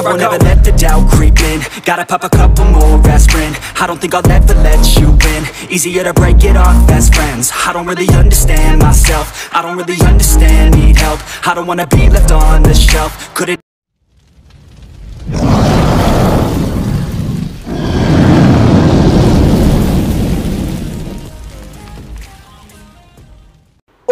I won't ever let the doubt creep in Gotta pop a couple more aspirin I don't think I'll ever let you win Easier to break it off best friends I don't really understand myself I don't really understand, need help I don't wanna be left on the shelf Could it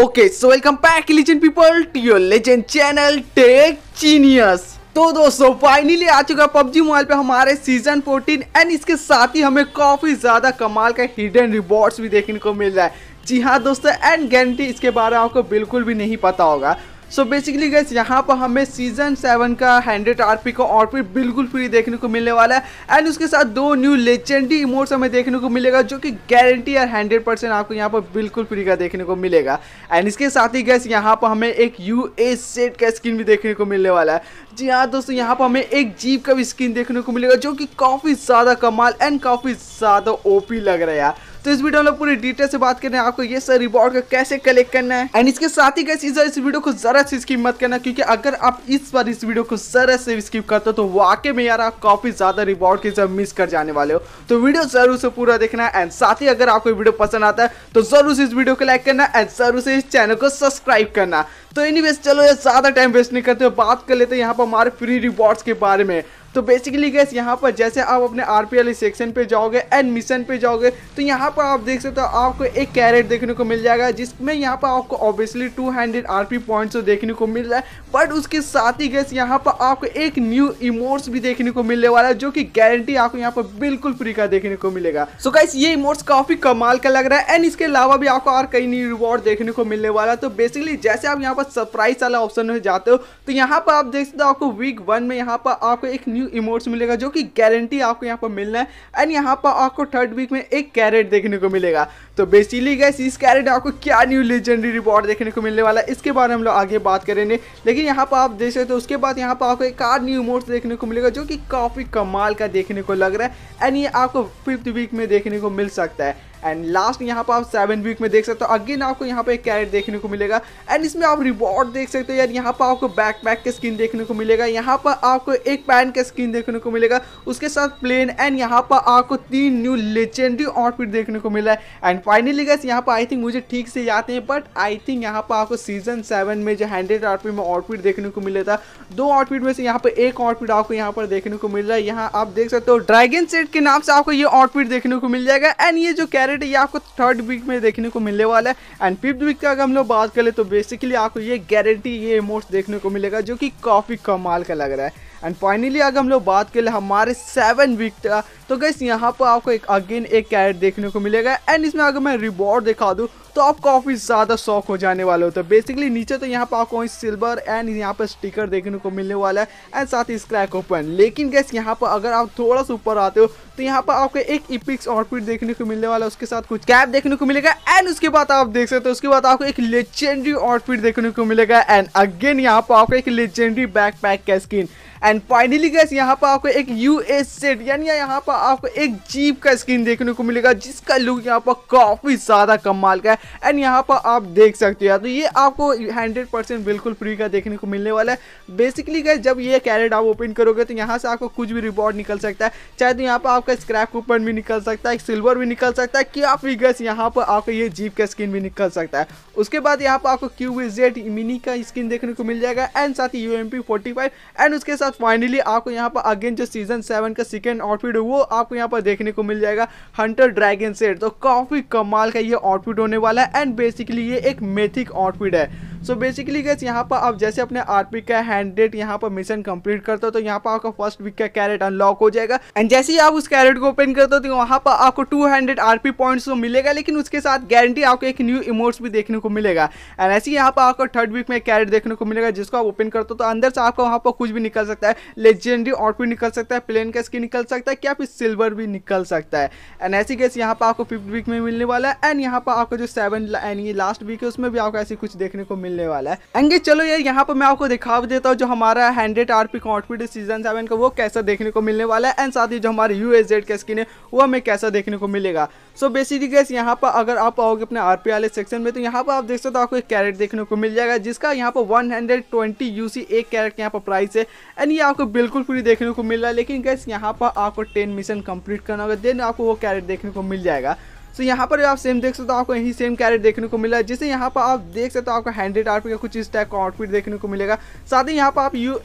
Okay, so welcome back legend people to your legend channel Tech Genius. तो दोस्तों finally आ चुका PUBG mobile पे हमारे season 14 and इसके साथ ही हमें काफ़ी ज़्यादा कमाल का हिडन रिवॉर्ड्स भी देखने को मिल रहा है जी हाँ दोस्तों एंड गारंटी इसके बारे में आपको बिल्कुल भी नहीं पता होगा सो बेसिकली गैस यहाँ पर हमें सीजन सेवन का हंड्रेड आर पी का और बिल्कुल फ्री देखने को मिलने वाला है एंड उसके साथ दो न्यू लेजेंडी इमोट्स हमें देखने को मिलेगा जो कि गारंटी और हंड्रेड परसेंट आपको यहाँ पर बिल्कुल फ्री का देखने को मिलेगा एंड इसके साथ ही गैस यहाँ पर हमें एक यू ए सेट का स्किन भी देखने को मिलने वाला है जी हाँ दोस्तों यहाँ पर हमें एक जीप का भी स्किन देखने को मिलेगा जो कि काफ़ी ज़्यादा कमाल एंड काफ़ी ज़्यादा ओ लग रहा है तो इस वीडियो में पूरी डिटेल से बात करें आपको ये सर रिवॉर्ड का कैसे कलेक्ट करना है एंड इसके साथ ही कैसे इस वीडियो को जरा से स्किप मत करना क्योंकि अगर आप इस बार इस वीडियो को जरा से स्किप करते हो तो वाकई में यार आप काफी ज्यादा रिवॉर्ड की जब मिस कर जाने वाले हो तो वीडियो जरूर से पूरा देखना एंड साथ ही अगर आपको वीडियो पसंद आता है तो जरूर से इस वीडियो को लाइक करना एंड जरूर से इस चैनल को सब्सक्राइब करना तो एनी चलो ये ज्यादा टाइम वेस्ट नहीं करते बात कर लेते हैं यहाँ पर हमारे फ्री रिवॉर्ड्स के बारे में तो बेसिकली गैस यहाँ पर जैसे आप अपने आर पी सेक्शन पे जाओगे एंड मिशन पे जाओगे तो यहाँ पर आप देख सकते हो तो आपको एक कैरेट देखने को मिल जाएगा जिसमें यहाँ पर आपको obviously two hundred R points देखने को मिल रहा है बट उसके साथ ही गैस यहाँ पर आपको एक न्यू इमोट्स भी देखने को मिलने वाला है जो कि गारंटी आपको यहाँ पर बिल्कुल फ्री का देखने को मिलेगा सो गैस ये इमोट्स काफी कमाल का लग रहा है एंड इसके अलावा भी आपको और कई न्यू रिवॉर्ड देखने को मिलने वाला है तो बेसिकली जैसे आप यहाँ पर सरप्राइज वाला ऑप्शन में जाते हो तो यहाँ पर आप देख सकते हो आपको वीक वन में यहाँ पर आपको एक न्यू इमोट्स मिलेगा जो कि गारंटी आपको यहाँ पर मिलना है एंड यहाँ पर आपको थर्ड वीक में एक कैरेट देखने को मिलेगा तो बेसिकली गैस इस कैरेट में आपको क्या न्यू लेजेंडरी रिवॉर्ड देखने को मिलने वाला है इसके बारे में हम लोग आगे बात करेंगे लेकिन यहाँ पर आप देख सकते हो उसके बाद यहाँ पर आपको एक आर न्यू इमोट्स देखने को मिलेगा जो कि काफ़ी कमाल का देखने को लग रहा है एंड ये आपको फिफ्थ वीक में देखने को मिल सकता है एंड लास्ट यहाँ पर आप सेवन वीक में देख सकते हो अगेन आपको यहाँ पर एक कैरेट देखने को मिलेगा एंड इसमें आप रिवॉर्ड देख सकते हो यार यहाँ पर आपको बैक पैक के स्किन देखने को मिलेगा यहाँ पर आपको एक पैन का स्किन देखने को मिलेगा उसके साथ प्लेन एंड यहाँ पर आपको तीन न्यू लेजेंडरी आउटफिट देखने को मिला है एंड फाइनली गैस यहाँ पर आई थिंक मुझे ठीक से याद नहीं बट आई थिंक यहाँ पर आपको सीजन सेवन में जो हैंड्रेड आउटफिट में आउटफिट देखने को मिला था दो आउटफिट में से यहाँ पर एक आउटफिट आपको यहाँ पर देखने को मिल रहा है यहाँ आप देख सकते हो ड्रैगन सेट के नाम से आपको ये आउटफिट देखने को मिल जाएगा एंड ये जो कैरेट कैरेट ये आपको थर्ड वीक में देखने को मिलने वाला है एंड फिफ्थ वीक का अगर हम लोग बात करें तो बेसिकली आपको ये गारंटी ये इमोट्स देखने को मिलेगा जो कि काफ़ी कमाल का लग रहा है एंड फाइनली अगर हम लोग बात कर ले हमारे सेवन वीक का तो गैस यहाँ पर आपको एक अगेन एक कैरेट देखने को मिलेगा एंड इसमें अगर मैं रिवॉर्ड दिखा दूँ तो आप काफ़ी ज़्यादा शौक हो जाने वाले हो तो बेसिकली नीचे तो यहाँ पर आपको सिल्वर एंड यहाँ पर स्टिकर देखने को मिलने वाला है एंड साथ ही स्क्रैक ओपन लेकिन गैस यहाँ पर अगर आप थोड़ा सा ऊपर आते हो तो यहाँ पर आपको एक इपिक्स आउटफिट देखने को मिलने वाला है उसके साथ कुछ कैप देखने को मिलेगा एंड उसके बाद आप देख सकते हो उसके बाद आपको एक लेजेंडरी आउटफिट देखने को मिलेगा एंड अगेन यहाँ पर आपको एक लेजेंडरी बैक पैक का स्किन एंड फाइनली गैस यहाँ पर आपको एक यू एस सेट यानी यहाँ पर आपको एक जीप का स्क्रीन देखने को मिलेगा जिसका लुक यहाँ पर काफ़ी ज़्यादा कमाल का है एंड यहाँ पर आप देख सकते हो तो ये आपको हंड्रेड परसेंट बिल्कुल फ्री का देखने को मिलने वाला है बेसिकली गैस जब ये कैरेट आप ओपन करोगे तो यहाँ से आपको कुछ भी रिवॉर्ड निकल सकता है चाहे तो यहाँ पर आपका स्क्रैप कूपन भी निकल सकता है सिल्वर भी निकल सकता है क्या फिर गैस यहाँ पर आपको ये जीप का स्क्रीन भी निकल सकता है उसके बाद यहाँ पर आपको क्यू जेड मिनी का स्क्रीन देखने को मिल जाएगा एंड साथ ही U M P forty five and उसके साथ साथ फाइनली आपको यहाँ पर अगेन जो सीजन सेवन का सेकेंड आउटफिट है वो आपको यहाँ पर देखने को मिल जाएगा हंटर ड्रैगन सेट तो काफ़ी कमाल का ये आउटफिट होने वाला है एंड बेसिकली ये एक मेथिक आउटफिट है सो बेसिकली गैस यहाँ पर आप जैसे अपने आरपी का हंड्रेड यहाँ पर मिशन कंप्लीट करते हो तो यहाँ पर आपका फर्स्ट वीक का कैरेट अनलॉक हो जाएगा एंड जैसे ही आप उस कैरेट को ओपन करते हो तो वहाँ पर आपको टू हंड्रेड आरपी पॉइंट्स तो मिलेगा लेकिन उसके साथ गारंटी आपको एक न्यू इमोट्स भी देखने को मिलेगा एंड ऐसे ही यहाँ पर आपको थर्ड वीक में कैरेट देखने को मिलेगा जिसको आप ओपन करते हो तो अंदर से आपका वहाँ पर कुछ भी निकल सकता है लेजेंडरी भी निकल सकता है प्लेन का स्किन निकल सकता है क्या फिर सिल्वर भी निकल सकता है एंड ऐसी गैस यहाँ पर आपको फिफ्थ वीक में मिलने वाला है एंड यहाँ पर आपको जो सेवन एंड ये लास्ट वीक है उसमें भी आपको ऐसी कुछ देखने को मिलने मिलने वाला है एंगे चलो यार यहाँ पर मैं आपको दिखा भी देता हूँ जो हमारा hundred R P confidence season seven का वो कैसा देखने को मिलने वाला है एंड साथ ही जो हमारे यू एस जेड का स्किन है वो हमें कैसा देखने को मिलेगा सो बेसिकली गैस यहाँ पर अगर आप आओगे अपने आर पी वाले सेक्शन में तो यहाँ पर आप देख सकते हो आपको एक कैरेट देखने को मिल जाएगा जिसका यहाँ पर one hundred twenty U C एक कैरेट यहाँ पर प्राइस है एंड ये आपको बिल्कुल फ्री देखने को मिल रहा है लेकिन गैस यहाँ पर आपको टेन मिशन कंप्लीट करना होगा देन आपको वो कैरेट देखने को मिल जाएगा सो यहाँ पर आप सेम देख सकते हो आपको यही सेम कैरेट देखने को मिला है जिसे यहाँ पर आप देख सकते हो आपको हैंड्रेड आर्ट का कुछ इस टाइप का आउटफिट देखने को मिलेगा साथ ही यहाँ पर आप यू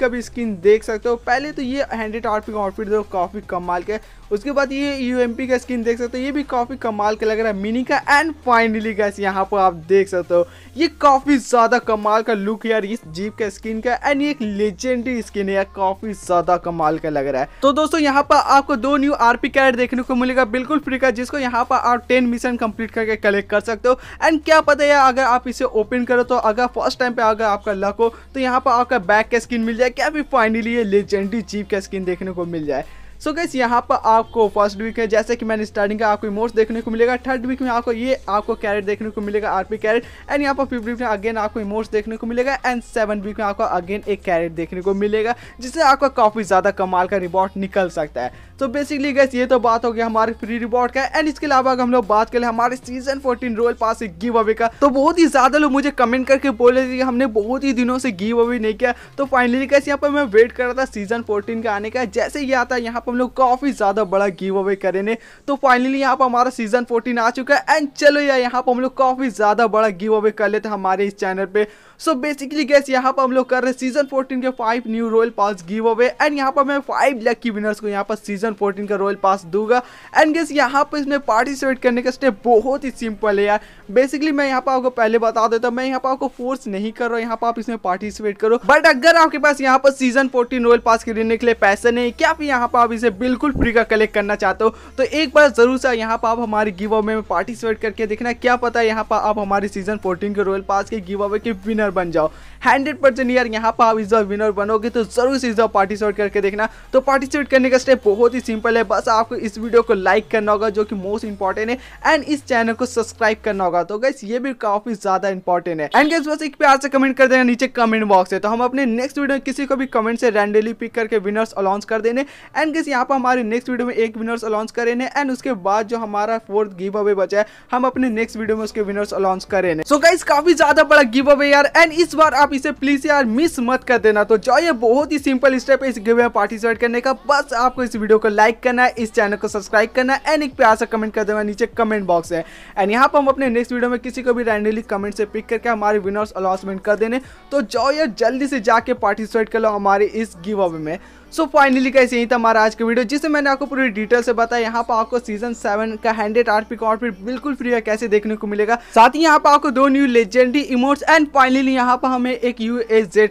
का भी स्किन देख सकते हो पहले तो ये हैंड्रेड आर्ट का आउटफिट जो काफ़ी कमाल का उसके बाद ये यू का स्किन देख सकते हो ये भी काफ़ी कमाल का लग रहा है मिनी का एंड फाइनली गैस यहाँ पर आप देख सकते हो ये काफ़ी ज़्यादा कमाल का लुक यार इस जीप का स्किन का एंड ये एक लेजेंडरी स्किन है यार काफ़ी ज़्यादा कमाल का लग रहा है तो दोस्तों यहाँ पर आपको दो न्यू आरपी कैड देखने को मिलेगा बिल्कुल फ्री का जिसको यहाँ पर आप टेन मिशन कम्प्लीट करके कलेक्ट कर सकते हो एंड क्या पता है अगर आप इसे ओपन करो तो अगर फर्स्ट टाइम पे अगर आपका लक हो तो यहाँ पर आपका बैक का स्किन मिल जाए क्या भी फाइनली ये लेजेंडरी जीप का स्किन देखने को मिल जाए सो गैस यहाँ पर आपको फर्स्ट वीक में जैसे कि मैंने स्टार्टिंग का आपको इमोट्स देखने को मिलेगा थर्ड वीक में आपको ये आपको कैरेट देखने को मिलेगा आरपी कैरेट एंड यहाँ पर फिफ्थ वीक में अगेन आपको इमोट्स देखने को मिलेगा एंड सेवन वीक में आपको अगेन एक कैरेट देखने को मिलेगा जिससे आपका काफ़ी ज़्यादा कमाल का रिवॉर्ड निकल सकता है तो बेसिकली गैस ये तो बात हो गया हमारे फ्री रिवॉर्ड का एंड इसके अलावा अगर हम लोग बात करें हमारे season fourteen role pass giveaway का तो बहुत ही ज़्यादा लोग मुझे कमेंट करके बोले थे कि हमने बहुत ही दिनों से गिव अवे नहीं किया तो फाइनली गैस यहाँ पर मैं वेट कर रहा था सीजन फोर्टीन का आने का जैसे ही आता है यहाँ पर हम लोग काफ़ी ज़्यादा बड़ा गिव अवे करेंगे तो फाइनली यहाँ पर हमारा सीजन फोर्टीन आ चुका है एंड चलो यार यहाँ पर हम लोग काफ़ी ज़्यादा बड़ा गिव अवे कर लेते हैं हमारे इस चैनल पर सो बेसिकली गैस यहाँ पर हम लोग कर रहे हैं सीजन फोर्टीन के five new royal pass giveaway and यहाँ पर मैं फाइव लैख की विनर्स को यहाँ पर सीजन फोर्टीन का रॉयल पास दूंगा एंड गैस यहाँ पर इसमें पार्टिसिपेट करने का स्टेप बहुत ही सिंपल है यार बेसिकली मैं यहाँ पर आपको पहले बता देता हूँ मैं यहाँ पर आपको फोर्स नहीं कर रहा हूँ यहाँ पर आप इसमें पार्टिसिपेट करो बट अगर आपके पास यहाँ पर सीजन फोर्टीन रॉयल पास खरीदने के लिए पैसे नहीं क्या फिर यहाँ पर आप इसे बिल्कुल फ्री का कलेक्ट करना चाहते हो तो एक बार ज़रूर से यहाँ पर आप हमारे गिव अवे में पार्टिसिपेट करके देखना क्या पता है यहाँ पर आप हमारे सीजन फोर्टीन के रॉयल पास के गिव अवे के विनर बन जाओ हंड्रेड परसेंट यार यहाँ पर आप इस बार विनर बनोगे तो ज़रूर से इस बार पार्टिसिपेट करके देखना तो पार्टिसिपेट करने का स्टेप बहुत ही सिंपल है बस आपको इस वीडियो को लाइक करना होगा जो कि मोस्ट इंपॉर्टेंट है एंड इस चैनल को सब्सक्राइब करना होगा तो गैस ये भी काफ़ी ज़्यादा इंपॉर्टेंट है एंड गैस बस एक प्यार से कमेंट कर देना नीचे कमेंट बॉक्स है तो हम अपने नेक्स्ट वीडियो किसी को भी कमेंट से रैंडली पिक करके विनर्स अलाउंस कर देने एंड गाइस यहाँ पर हमारे नेक्स्ट वीडियो में एक विनर्स अलाउंस करें एंड उसके बाद जो हमारा फोर्थ गिव अवे बचा है हम अपने नेक्स्ट वीडियो में उसके विनर्स अलाउंस करें सो गाइज काफी ज्यादा बड़ा गिव अवे यार एंड इस बार आप इसे प्लीज यार मिस मत कर देना तो जो ये बहुत ही सिंपल स्टेप है इस गिव में पार्टिसिपेट करने का बस आपको इस वीडियो को लाइक करना है इस चैनल को सब्सक्राइब करना है एंड एक प्यार सा कमेंट कर देना नीचे कमेंट बॉक्स है एंड यहाँ पर हम अपने नेक्स्ट वीडियो में किसी को भी रैंडली कमेंट से पिक करके हमारे विनर्स अलाउंसमेंट कर देने तो जाओ यार जल्दी से जाके पार्टिसिपेट कर लो हमारे इस गिव अवे में सो फाइनली कैसे यही था हमारा आज का वीडियो जिसे मैंने आपको पूरी डिटेल से बताया यहाँ पर आपको सीजन सेवन का हंड्रेड आरपी का आउटफिट बिल्कुल फ्री है कैसे देखने को मिलेगा साथ ही यहाँ पर आपको दो new legendary emotes and finally यहाँ पर हमें एक यू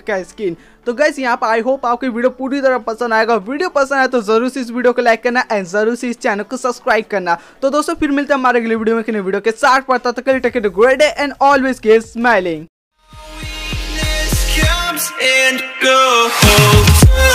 का स्किन तो गैस यहाँ पर आई होप आपको वीडियो पूरी तरह पसंद आएगा वीडियो पसंद आए तो जरूर से इस वीडियो को लाइक करना एंड जरूर से इस चैनल को सब्सक्राइब करना तो दोस्तों फिर मिलते हैं हमारे अगले वीडियो में वीडियो के साथ पड़ता तो कल take care and always keep smiling and go home.